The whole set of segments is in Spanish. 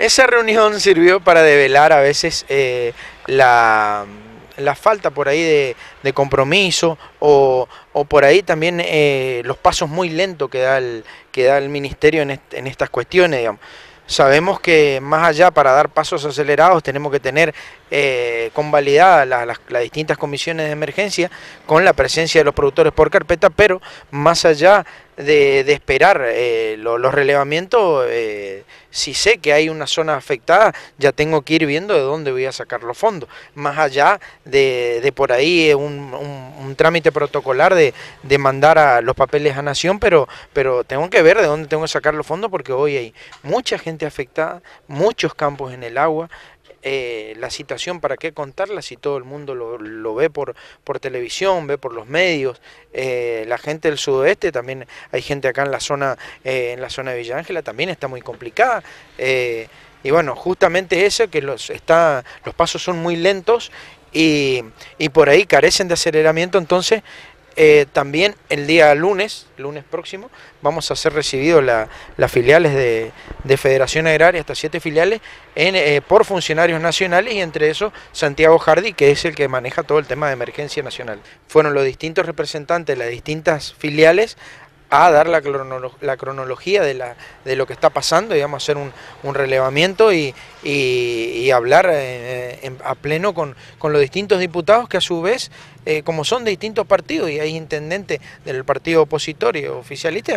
Esa reunión sirvió para develar a veces eh, la, la, falta por ahí de, compromiso o, o, por ahí también eh, los pasos muy lentos que da el, que da el ministerio en, en estas cuestiones, Sabemos que más allá para dar pasos acelerados tenemos que tener eh, convalidadas las, las, distintas comisiones de emergencia con la presencia de los productores por carpeta, pero más allá de, esperar eh, los relevamientos, eh, si sé que hay una zona afectada, ya tengo que ir viendo de dónde voy a sacar los fondos, más allá de, por ahí eh, un, un, un trámite protocolar de, de, mandar a los papeles a Nación, pero, pero tengo que ver de dónde tengo que sacar los fondos porque hoy hay mucha gente afectada, muchos campos en el agua, eh, la situación, ¿para qué contarla si todo el mundo lo, lo ve por, por televisión, ve por los medios? Eh, la gente del sudoeste, también hay gente acá en la zona, eh, en la zona de Villa Ángela, también está muy complicada. y bueno, justamente eso, que los, está, los pasos son muy lentos y, y por ahí carecen de aceleramiento, entonces eh, también el día lunes, lunes próximo, vamos a ser recibidos las filiales de, Federación Agraria, hasta siete filiales, eh, por funcionarios nacionales y entre esos Santiago Hardy, que es el que maneja todo el tema de emergencia nacional. Fueron los distintos representantes de las distintas filiales a dar la, cronología de, la, de, lo que está pasando, y vamos a hacer un, relevamiento y, hablar. Eh, a pleno con, con, los distintos diputados que a su vez, eh, como son de distintos partidos y hay intendente del partido opositorio, oficialista,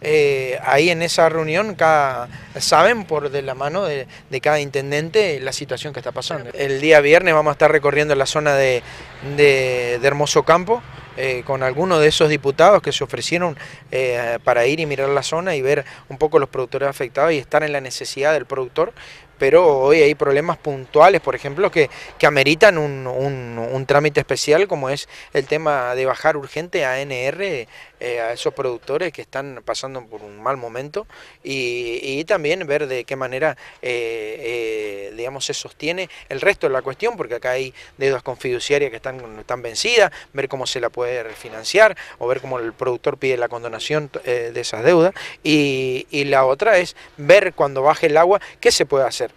eh, ahí en esa reunión cada, saben por de la mano de, cada intendente la situación que está pasando. El día viernes vamos a estar recorriendo la zona de, de, Hermoso Campo, eh, con algunos de esos diputados que se ofrecieron para ir y mirar la zona y ver un poco los productores afectados y estar en la necesidad del productor, pero hoy hay problemas puntuales, por ejemplo, que, ameritan un, trámite especial como es el tema de bajar urgente a NR eh, a esos productores que están pasando por un mal momento y, también ver de qué manera eh, eh, digamos se sostiene el resto de la cuestión, porque acá hay deudas confiduciarias que están, están vencidas, ver cómo se la puede refinanciar o ver cómo el productor pide la condonación de esas deudas y, y la otra es ver cuando baje el agua qué se puede hacer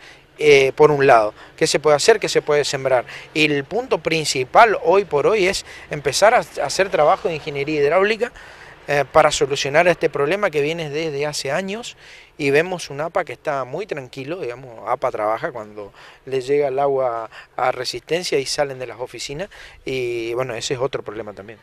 eh, por un lado, qué se puede hacer, qué se puede sembrar. Y el punto principal hoy por hoy es empezar a hacer trabajo de ingeniería hidráulica eh, para solucionar este problema que viene desde hace años y vemos un APA que está muy tranquilo, digamos, APA trabaja cuando le llega el agua a resistencia y salen de las oficinas y bueno, ese es otro problema también.